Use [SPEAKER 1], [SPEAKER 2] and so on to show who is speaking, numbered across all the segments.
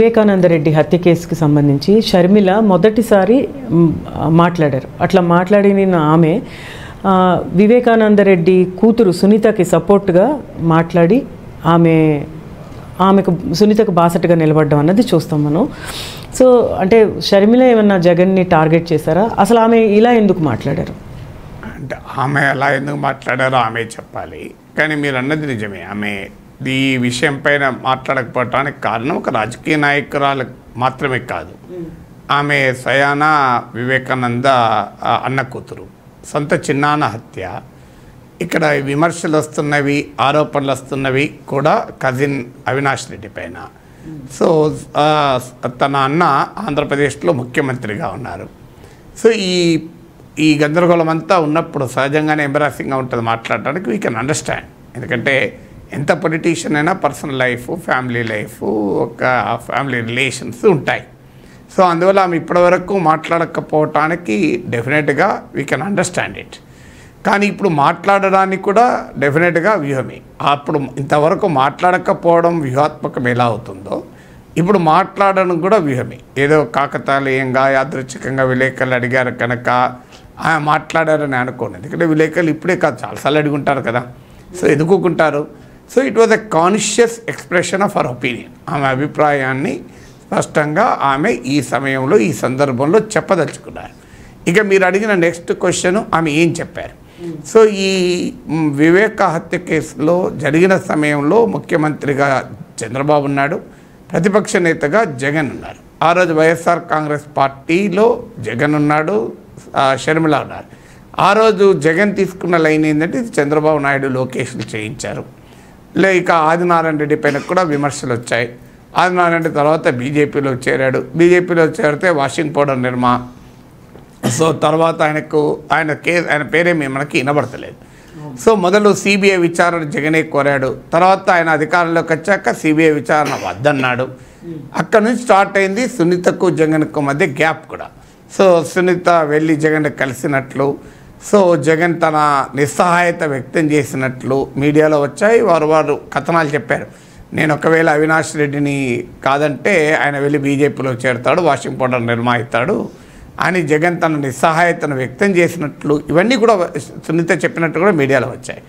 [SPEAKER 1] వివేకానందరెడ్డి హత్య కేసుకు సంబంధించి షర్మిల మొదటిసారి మాట్లాడారు అట్లా మాట్లాడిన ఆమె వివేకానందరెడ్డి కూతురు సునీతకి సపోర్ట్గా మాట్లాడి ఆమె ఆమెకు సునీతకు బాసటగా నిలబడడం అన్నది చూస్తాం మనం సో అంటే షర్మిల ఏమన్నా జగన్ని టార్గెట్ చేశారా అసలు ఆమె ఇలా ఎందుకు మాట్లాడారు అంటే ఆమె ఎలా ఎందుకు మాట్లాడారో ఆమె చెప్పాలి కానీ మీరు అన్నది నిజమే ఆమె ఈ విషయం పైన మాట్లాడకపోవటానికి కారణం ఒక రాజకీయ నాయకురాలు మాత్రమే కాదు ఆమె సయాన వివేకానంద అన్న కూతురు సొంత చిన్నాన్న హత్య ఇక్కడ విమర్శలు వస్తున్నవి ఆరోపణలు వస్తున్నవి కూడా కజిన్ అవినాష్ రెడ్డి పైన సో తన అన్న ఆంధ్రప్రదేశ్లో ముఖ్యమంత్రిగా ఉన్నారు సో ఈ ఈ గందరగోళం అంతా ఉన్నప్పుడు సహజంగానే ఎంబరాసింగ్గా ఉంటుంది మాట్లాడడానికి వీ కెన్ అండర్స్టాండ్ ఎందుకంటే ఎంత పొలిటీషియన్ అయినా పర్సనల్ లైఫ్ ఫ్యామిలీ లైఫ్ ఒక ఫ్యామిలీ రిలేషన్స్ ఉంటాయి సో అందువల్ల ఆమె ఇప్పటివరకు మాట్లాడకపోవటానికి డెఫినెట్గా వీ కెన్ అండర్స్టాండ్ ఇట్ కానీ ఇప్పుడు మాట్లాడడానికి కూడా డెఫినెట్గా వ్యూహమే అప్పుడు ఇంతవరకు మాట్లాడకపోవడం వ్యూహాత్మకం ఎలా అవుతుందో ఇప్పుడు మాట్లాడడం కూడా వ్యూహమే ఏదో కాకతాళీయంగా యాదృచ్ఛికంగా విలేకరులు అడిగారు కనుక ఆయన మాట్లాడారని అనుకోండి ఎందుకంటే విలేకరులు ఇప్పుడే కాదు చాలాసార్లు ఉంటారు కదా సో ఎదుగుకుంటారు so it was a conscious expression of our opinion ఆమె అభిప్రాయాన్ని స్పష్టంగా ఆమె ఈ సమయంలో ఈ సందర్భంలో చెప్పదలుచుకున్నారు ఇక మీరు అడిగిన నెక్స్ట్ క్వశ్చన్ ఆమె ఏం చెప్పారు సో ఈ వివేక హత్య కేసులో జరిగిన సమయంలో ముఖ్యమంత్రిగా చంద్రబాబు నాయుడు ప్రతిపక్ష నేతగా జగన్ ఉన్నారు ఆ రోజు వైఎస్ఆర్ కాంగ్రెస్ పార్టీలో జగన్ ఉన్నాడు షర్మిల ఉన్నారు ఆ రోజు జగన్ తీసుకున్న లైన్ ఏంటంటే చంద్రబాబు నాయుడు లోకేష్లు చేయించారు లేక ఆదినారాయణ రెడ్డి పైన కూడా విమర్శలు వచ్చాయి ఆదినారాయణ రెడ్డి తర్వాత బీజేపీలో చేరాడు బీజేపీలో చేరితే వాషింగ్ పౌడర్ నిర్మా సో తర్వాత ఆయనకు ఆయన కే ఆయన పేరేమి మనకి వినబడతలేదు సో మొదలు సిబిఐ విచారణ జగనే కోరాడు తర్వాత ఆయన అధికారంలోకి వచ్చాక సిబిఐ విచారణ వద్దన్నాడు అక్కడ నుంచి స్టార్ట్ అయింది సునీతకు జగన్కు మధ్య గ్యాప్ కూడా సో సునీత వెళ్ళి జగన్ కలిసినట్లు సో జగన్ తన నిస్సహాయత వ్యక్తం చేసినట్లు మీడియాలో వచ్చాయి వారు వారు కథనాలు చెప్పారు నేను ఒకవేళ అవినాష్ రెడ్డిని కాదంటే ఆయన వెళ్ళి బీజేపీలో చేరుతాడు వాషింగ్ పౌడర్ నిర్మాయిస్తాడు అని జగన్ తన నిస్సహాయతను వ్యక్తం చేసినట్లు ఇవన్నీ కూడా సునీత చెప్పినట్టు కూడా మీడియాలో వచ్చాయి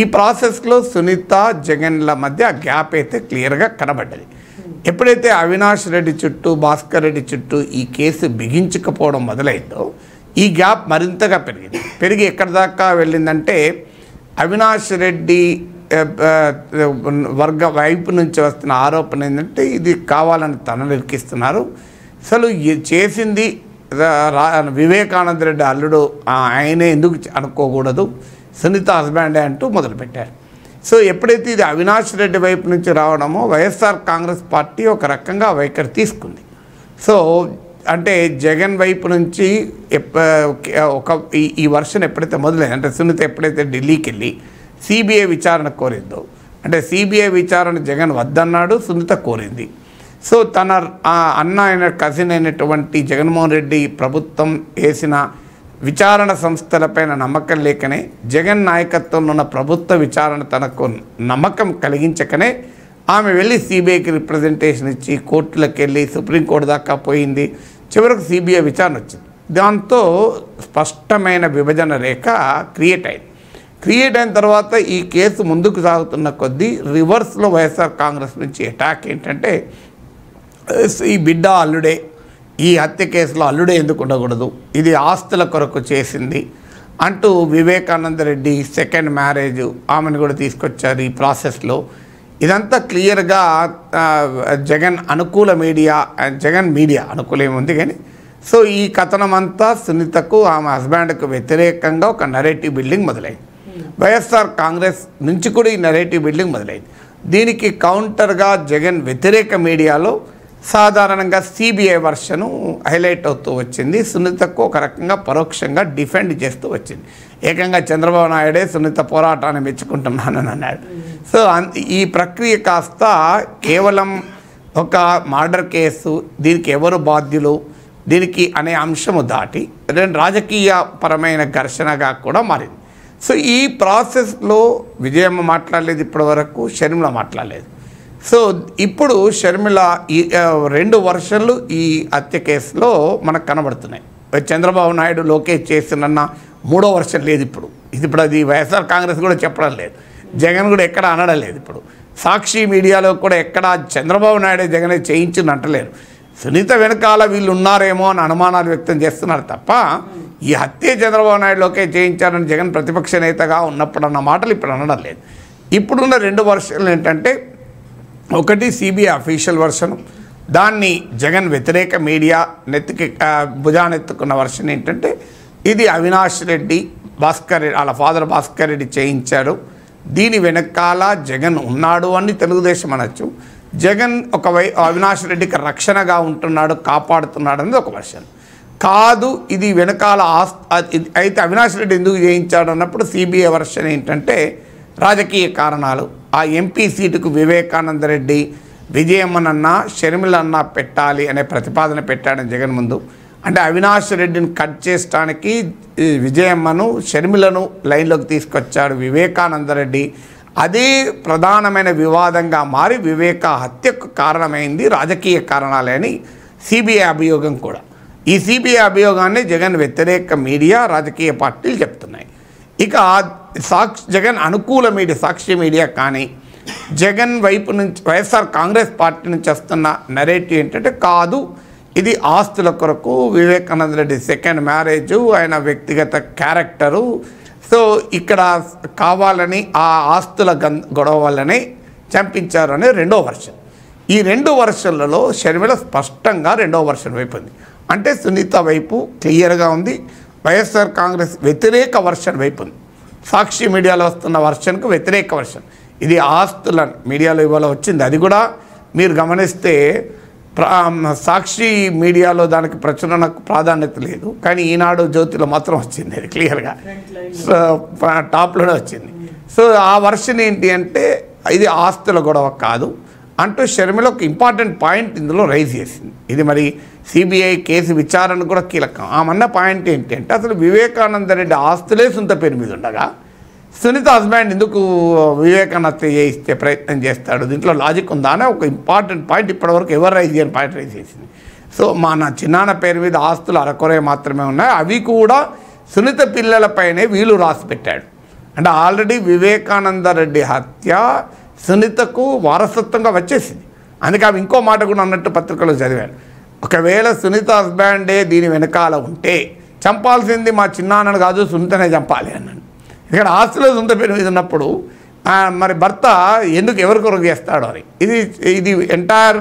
[SPEAKER 1] ఈ ప్రాసెస్లో సునీత జగన్ల మధ్య గ్యాప్ అయితే క్లియర్గా కనబడ్డది ఎప్పుడైతే అవినాష్ రెడ్డి చుట్టూ భాస్కర్ రెడ్డి చుట్టూ ఈ కేసు బిగించకపోవడం మొదలైందో ఈ గ్యాప్ మరింతగా పెరిగింది పెరిగి ఎక్కడి దాకా వెళ్ళిందంటే అవినాష్ రెడ్డి వర్గ వైపు నుంచి వస్తున్న ఆరోపణ ఏంటంటే ఇది కావాలని తన నిరికిస్తున్నారు అసలు చేసింది వివేకానంద రెడ్డి అల్లుడు ఆయనే ఎందుకు అనుకోకూడదు సునీత హస్బాండే అంటూ మొదలుపెట్టారు సో ఎప్పుడైతే ఇది అవినాష్ రెడ్డి వైపు నుంచి రావడమో వైఎస్ఆర్ కాంగ్రెస్ పార్టీ ఒక రకంగా వైఖరి తీసుకుంది సో అంటే జగన్ వైపు నుంచి ఒక ఈ వర్షన్ ఎప్పుడైతే మొదలైంది అంటే సునీత ఎప్పుడైతే ఢిల్లీకి వెళ్ళి సిబిఐ విచారణ కోరిందో అంటే సిబిఐ విచారణ జగన్ వద్దన్నాడు సునీత కోరింది సో తన అన్న అయిన కజిన్ అయినటువంటి జగన్మోహన్ రెడ్డి ప్రభుత్వం వేసిన విచారణ సంస్థలపైన నమ్మకం లేకనే జగన్ నాయకత్వంలో ఉన్న ప్రభుత్వ విచారణ తనకు నమ్మకం కలిగించకనే ఆమె వెళ్ళి సిబిఐకి రిప్రజెంటేషన్ ఇచ్చి కోర్టులకు వెళ్ళి సుప్రీంకోర్టు దాకా పోయింది చివరకు సిబిఐ విచారణ వచ్చింది దాంతో స్పష్టమైన విభజన రేఖ క్రియేట్ అయింది క్రియేట్ అయిన తర్వాత ఈ కేసు ముందుకు సాగుతున్న కొద్దీ రివర్స్లో వైఎస్ఆర్ కాంగ్రెస్ నుంచి అటాక్ ఏంటంటే ఈ బిడ్డ అల్లుడే ఈ హత్య కేసులో అల్లుడే ఎందుకు ఉండకూడదు ఇది ఆస్తుల కొరకు చేసింది అంటూ వివేకానంద రెడ్డి సెకండ్ మ్యారేజ్ ఆమెను కూడా తీసుకొచ్చారు ఈ ప్రాసెస్లో ఇదంతా క్లియర్గా జగన్ అనుకూల మీడియా జగన్ మీడియా ఉంది కానీ సో ఈ కథనం అంతా సునీతకు ఆమె హస్బెండ్కు వ్యతిరేకంగా ఒక నరేటివ్ బిల్డింగ్ మొదలైంది వైఎస్ఆర్ కాంగ్రెస్ నుంచి కూడా ఈ నరేటివ్ బిల్డింగ్ మొదలైంది దీనికి కౌంటర్గా జగన్ వ్యతిరేక మీడియాలో సాధారణంగా సిబిఐ వర్షను హైలైట్ అవుతూ వచ్చింది సునీతకు ఒక రకంగా పరోక్షంగా డిఫెండ్ చేస్తూ వచ్చింది ఏకంగా చంద్రబాబు నాయుడే సునీత పోరాటాన్ని మెచ్చుకుంటున్నానని అన్నాడు సో ఈ ప్రక్రియ కాస్త కేవలం ఒక మర్డర్ కేసు దీనికి ఎవరు బాధ్యులు దీనికి అనే అంశము దాటి రెండు రాజకీయ పరమైన ఘర్షణగా కూడా మారింది సో ఈ ప్రాసెస్లో విజయమ్మ మాట్లాడలేదు ఇప్పటి వరకు షర్మిల మాట్లాడలేదు సో ఇప్పుడు షర్మిల ఈ రెండు వర్షన్లు ఈ హత్య కేసులో మనకు కనబడుతున్నాయి చంద్రబాబు నాయుడు లోకేష్ చేసినన్న మూడో వర్షన్ లేదు ఇప్పుడు ఇది ఇప్పుడు అది వైఎస్ఆర్ కాంగ్రెస్ కూడా చెప్పడం లేదు జగన్ కూడా ఎక్కడ అనడం లేదు ఇప్పుడు సాక్షి మీడియాలో కూడా ఎక్కడ చంద్రబాబు నాయుడు జగనే చేయించింది అంటలేరు సునీత వెనకాల వీళ్ళు ఉన్నారేమో అని అనుమానాలు వ్యక్తం చేస్తున్నారు తప్ప ఈ హత్య చంద్రబాబు నాయుడులోకే చేయించారని జగన్ ప్రతిపక్ష నేతగా ఉన్నప్పుడు అన్న మాటలు ఇప్పుడు అనడం లేదు ఇప్పుడున్న రెండు వర్షన్లు ఏంటంటే ఒకటి సిబిఐ అఫీషియల్ వర్షను దాన్ని జగన్ వ్యతిరేక మీడియా నెత్తికి భుజానెత్తుకున్న వర్షన్ ఏంటంటే ఇది అవినాష్ రెడ్డి భాస్కర్ రెడ్డి వాళ్ళ ఫాదర్ భాస్కర్ రెడ్డి చేయించాడు దీని వెనకాల జగన్ ఉన్నాడు అని తెలుగుదేశం అనొచ్చు జగన్ ఒక వై అవినాష్ రెడ్డికి రక్షణగా ఉంటున్నాడు కాపాడుతున్నాడు అనేది ఒక వర్షన్ కాదు ఇది వెనకాల అయితే అవినాష్ రెడ్డి ఎందుకు చేయించాడు అన్నప్పుడు సిబిఐ వర్షన్ ఏంటంటే రాజకీయ కారణాలు ఆ ఎంపీ సీటుకు వివేకానంద రెడ్డి విజయమ్మనన్నా షర్మిలన్నా పెట్టాలి అనే ప్రతిపాదన పెట్టాడని జగన్ ముందు అంటే అవినాష్ రెడ్డిని కట్ చేసడానికి విజయమ్మను షర్మిలను లైన్లోకి తీసుకొచ్చాడు వివేకానందరెడ్డి అదే ప్రధానమైన వివాదంగా మారి వివేక హత్యకు కారణమైంది రాజకీయ కారణాలని సిబిఐ అభియోగం కూడా ఈ సిబిఐ అభియోగాన్ని జగన్ వ్యతిరేక మీడియా రాజకీయ పార్టీలు చెప్తున్నాయి ఇక సాక్షి జగన్ అనుకూల మీడియా సాక్షి మీడియా కానీ జగన్ వైపు నుంచి వైఎస్ఆర్ కాంగ్రెస్ పార్టీ నుంచి వస్తున్న నెరేటివ్ ఏంటంటే కాదు ఇది ఆస్తుల కొరకు వివేకానంద రెడ్డి సెకండ్ మ్యారేజ్ ఆయన వ్యక్తిగత క్యారెక్టరు సో ఇక్కడ కావాలని ఆ ఆస్తుల గం గొడవ వల్లనే చంపించారనే రెండో వర్షన్ ఈ రెండు వర్షన్లలో షర్మిల స్పష్టంగా రెండో వర్షన్ వైపు ఉంది అంటే సునీత వైపు క్లియర్గా ఉంది వైఎస్ఆర్ కాంగ్రెస్ వ్యతిరేక వర్షన్ వైపు ఉంది సాక్షి మీడియాలో వస్తున్న వర్షన్కు వ్యతిరేక వర్షన్ ఇది ఆస్తులను మీడియాలో ఇవాళ వచ్చింది అది కూడా మీరు గమనిస్తే సాక్షి మీడియాలో దానికి ప్రచురణకు ప్రాధాన్యత లేదు కానీ ఈనాడు జ్యోతిలో మాత్రం వచ్చింది అది క్లియర్గా సో టాప్లోనే వచ్చింది సో ఆ వర్షన్ ఏంటి అంటే ఇది ఆస్తుల గొడవ కాదు అంటూ షర్మిల ఒక ఇంపార్టెంట్ పాయింట్ ఇందులో రైజ్ చేసింది ఇది మరి సిబిఐ కేసు విచారణ కూడా కీలకం ఆమన్న పాయింట్ ఏంటి అంటే అసలు వివేకానంద రెడ్డి ఆస్తులే సొంత పేరు మీద ఉండగా సునీత హస్బెండ్ ఎందుకు వివేకానంద చేయిస్తే ప్రయత్నం చేస్తాడు దీంట్లో లాజిక్ ఉందా అనే ఒక ఇంపార్టెంట్ పాయింట్ ఇప్పటివరకు ఎవరు రైజ్ చేయని పాయింట్ రైజ్ చేసింది సో మా నా చిన్నాన్న పేరు మీద ఆస్తులు అరకొరే మాత్రమే ఉన్నాయి అవి కూడా సునీత పిల్లలపైనే వీలు రాసి పెట్టాడు అంటే ఆల్రెడీ వివేకానంద రెడ్డి హత్య సునీతకు వారసత్వంగా వచ్చేసింది అందుకే అవి ఇంకో మాట కూడా అన్నట్టు పత్రికలో చదివాను ఒకవేళ సునీత హస్బెండే దీని వెనకాల ఉంటే చంపాల్సింది మా చిన్నాన్నను కాదు సునీతనే చంపాలి అన్నాడు ఇక్కడ ఆస్తిలో సొంత పేరు మీద ఉన్నప్పుడు మరి భర్త ఎందుకు ఎవరి కొరకు చేస్తాడు అని ఇది ఇది ఎంటైర్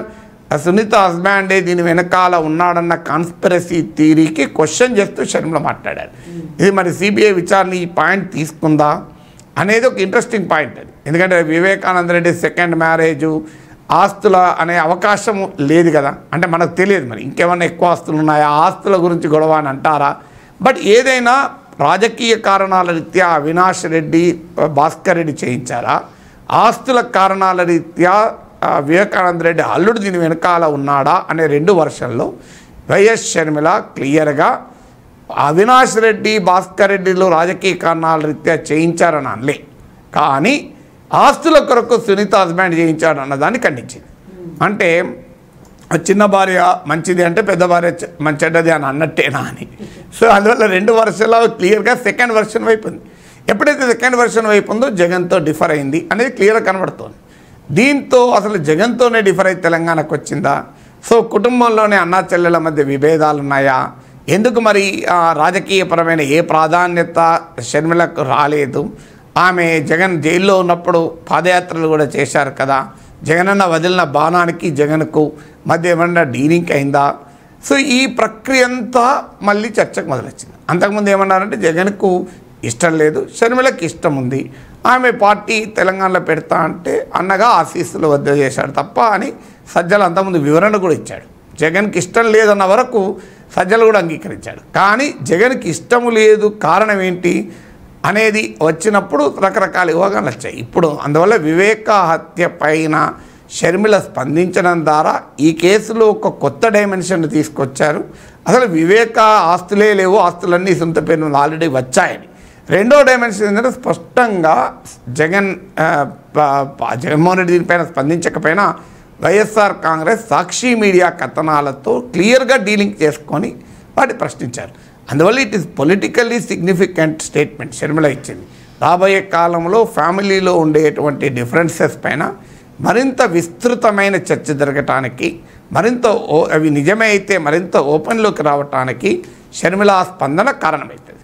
[SPEAKER 1] సునీత హస్బాండే దీని వెనకాల ఉన్నాడన్న కాన్స్పిరసీ థీరీకి క్వశ్చన్ చేస్తూ శర్మల మాట్లాడారు ఇది మరి సిబిఐ విచారణ ఈ పాయింట్ తీసుకుందా అనేది ఒక ఇంట్రెస్టింగ్ పాయింట్ అది ఎందుకంటే వివేకానంద రెడ్డి సెకండ్ మ్యారేజు ఆస్తుల అనే అవకాశం లేదు కదా అంటే మనకు తెలియదు మరి ఇంకేమైనా ఎక్కువ ఆస్తులు ఉన్నాయా ఆస్తుల గురించి గొడవ అని అంటారా బట్ ఏదైనా రాజకీయ కారణాల రీత్యా అవినాష్ రెడ్డి భాస్కర్ రెడ్డి చేయించారా ఆస్తుల కారణాల రీత్యా వివేకానంద రెడ్డి అల్లుడు దీని వెనకాల ఉన్నాడా అనే రెండు వర్షన్లో వైఎస్ షర్మిల క్లియర్గా అవినాష్ రెడ్డి భాస్కర్ రెడ్డిలో రాజకీయ కారణాల రీత్యా చేయించారని అనలే కానీ ఆస్తుల కొరకు సునీత హస్బెండ్ చేయించాడు అన్నదాన్ని ఖండించింది అంటే చిన్న భార్య మంచిది అంటే పెద్ద భార్య మంచెడ్డది అని అన్నట్టేనా అని సో అందువల్ల రెండు వరుసలో క్లియర్గా సెకండ్ వెర్షన్ వైపు ఉంది ఎప్పుడైతే సెకండ్ వెర్షన్ వైపు ఉందో జగన్తో డిఫర్ అయింది అనేది క్లియర్గా కనబడుతోంది దీంతో అసలు జగన్తోనే డిఫర్ అయి తెలంగాణకు వచ్చిందా సో కుటుంబంలోనే అన్నా చెల్లెల మధ్య విభేదాలు ఉన్నాయా ఎందుకు మరి రాజకీయపరమైన ఏ ప్రాధాన్యత షర్మిలకు రాలేదు ఆమె జగన్ జైల్లో ఉన్నప్పుడు పాదయాత్రలు కూడా చేశారు కదా జగనన్న వదిలిన బాణానికి జగన్కు మధ్య ఏమన్నా డీలింక్ అయిందా సో ఈ ప్రక్రియ అంతా మళ్ళీ చర్చకు మొదలొచ్చింది అంతకుముందు ఏమన్నారంటే జగన్కు ఇష్టం లేదు షర్మిలకు ఇష్టం ఉంది ఆమె పార్టీ తెలంగాణలో పెడతా అంటే అన్నగా ఆశీస్సులు వద్ద చేశాడు తప్ప అని సజ్జలు అంతకుముందు వివరణ కూడా ఇచ్చాడు జగన్కి ఇష్టం లేదన్న వరకు సజ్జలు కూడా అంగీకరించాడు కానీ జగన్కి ఇష్టం లేదు కారణం ఏంటి అనేది వచ్చినప్పుడు రకరకాల యోగాలు వచ్చాయి ఇప్పుడు అందువల్ల వివేకా హత్య పైన షర్మిల స్పందించడం ద్వారా ఈ కేసులో ఒక కొత్త డైమెన్షన్ తీసుకొచ్చారు అసలు వివేక ఆస్తులే లేవు ఆస్తులన్నీ సొంత పేరు ఆల్రెడీ వచ్చాయని రెండో డైమెన్షన్ ఏంటంటే స్పష్టంగా జగన్ జగన్మోహన్ రెడ్డి దీనిపైన స్పందించకపోయినా వైఎస్ఆర్ కాంగ్రెస్ సాక్షి మీడియా కథనాలతో క్లియర్గా డీలింగ్ చేసుకొని వాటి ప్రశ్నించారు అందువల్ల it is politically significant statement Sharmila ఇచ్చింది రాబోయే కాలంలో ఫ్యామిలీలో ఉండేటువంటి డిఫరెన్సెస్ పైన మరింత విస్తృతమైన చర్చ జరగటానికి మరింత ఓ అవి నిజమైతే మరింత ఓపెన్లోకి రావటానికి షర్మిలా స్పందన కారణమవుతుంది